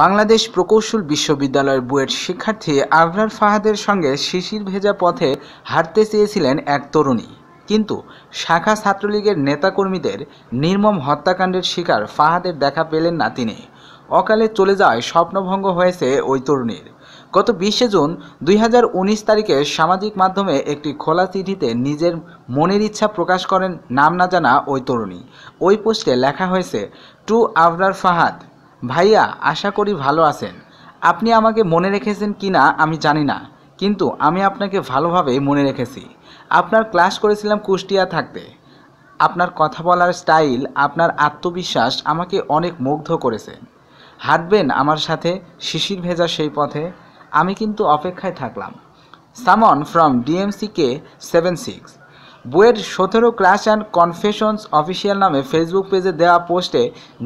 বাংলাদেশ প্রকৌশল বিশ্ববিদ্যালয়ের বুয়েট শিক্ষার্থী আবরার ফাহাদের সঙ্গে শিশির ভেজা পথে হাঁটতে চেয়েছিলেন এক তরুণী কিন্তু শাখা ছাত্রলীগের নেতাকর্মীদের নির্মম হত্যাকাণ্ডের শিকার ফাহাদের দেখা পেলেন না তিনি অকালে চলে যাওয়ায় স্বপ্নভঙ্গ হয়েছে ওই তরুণীর গত বিশে জুন দুই তারিখে সামাজিক মাধ্যমে একটি খোলা চিঠিতে নিজের মনের ইচ্ছা প্রকাশ করেন নাম না জানা ওই তরুণী ওই পোস্টে লেখা হয়েছে টু আবরার ফাহাদ ভাইয়া আশা করি ভালো আছেন আপনি আমাকে মনে রেখেছেন কি না আমি জানি না কিন্তু আমি আপনাকে ভালোভাবে মনে রেখেছি আপনার ক্লাস করেছিলাম কুষ্টিয়া থাকতে আপনার কথা বলার স্টাইল আপনার আত্মবিশ্বাস আমাকে অনেক মুগ্ধ করেছে হাঁটবেন আমার সাথে শিশির ভেজা সেই পথে আমি কিন্তু অপেক্ষায় থাকলাম সামন from DMC K seven six বইয়ের সতেরো ক্লাস অ্যান্ড কনফেশনস অফিসিয়াল নামে ফেসবুক পেজে দেওয়া পোস্টে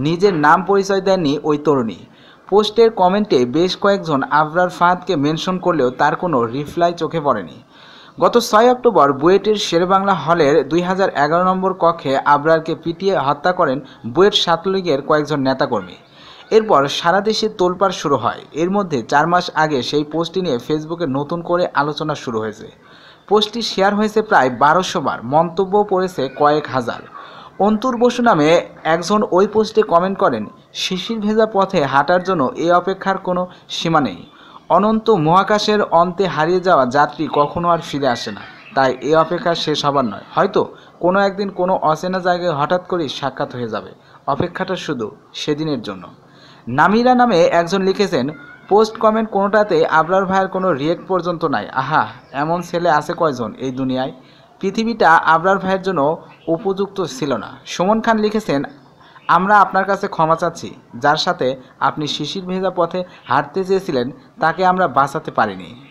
নিজের নাম পরিচয় দেননি ওই তরুণী পোস্টের কমেন্টে বেশ কয়েকজন আবরার ফাঁদকে মেনশন করলেও তার কোনো রিপ্লাই চোখে পড়েনি গত ছয় অক্টোবর বুয়েটের শেরবাংলা হলের দুই নম্বর কক্ষে আবরারকে পিটিয়ে হত্যা করেন বুয়েট সাতলীগের কয়েকজন নেতাকর্মী এরপর সারা দেশে তোলপাড় শুরু হয় এর মধ্যে চার মাস আগে সেই পোস্টটি নিয়ে ফেসবুকে নতুন করে আলোচনা শুরু হয়েছে পোস্টটি শেয়ার হয়েছে প্রায় বারোশো বার মন্তব্য পড়েছে কয়েক হাজার অন্তুর বসু নামে একজন ওই পোস্টে কমেন্ট করেন শিশির ভেজা পথে হাঁটার জন্য এ অপেক্ষার কোনো সীমা নেই অনন্ত মহাকাশের অন্তে হারিয়ে যাওয়া যাত্রী কখনো আর ফিরে আসে না তাই এ অপেক্ষা শেষ হবার নয় হয়তো কোনো একদিন কোনো অচেনা জায়গায় হঠাৎ করেই সাক্ষাৎ হয়ে যাবে অপেক্ষাটা শুধু সেদিনের জন্য নামিরা নামে একজন লিখেছেন পোস্ট কমেন্ট কোনোটাতে আবরার ভাইয়ের কোনো রিয়েক্ট পর্যন্ত নাই আহা এমন ছেলে আছে কয়জন এই দুনিয়ায় পৃথিবীটা আবরার ভাইয়ের জন্য উপযুক্ত ছিল না সুমন খান লিখেছেন আমরা আপনার কাছে ক্ষমা চাচ্ছি যার সাথে আপনি শিশির ভেজা পথে হাঁটতে চেয়েছিলেন তাকে আমরা বাঁচাতে পারিনি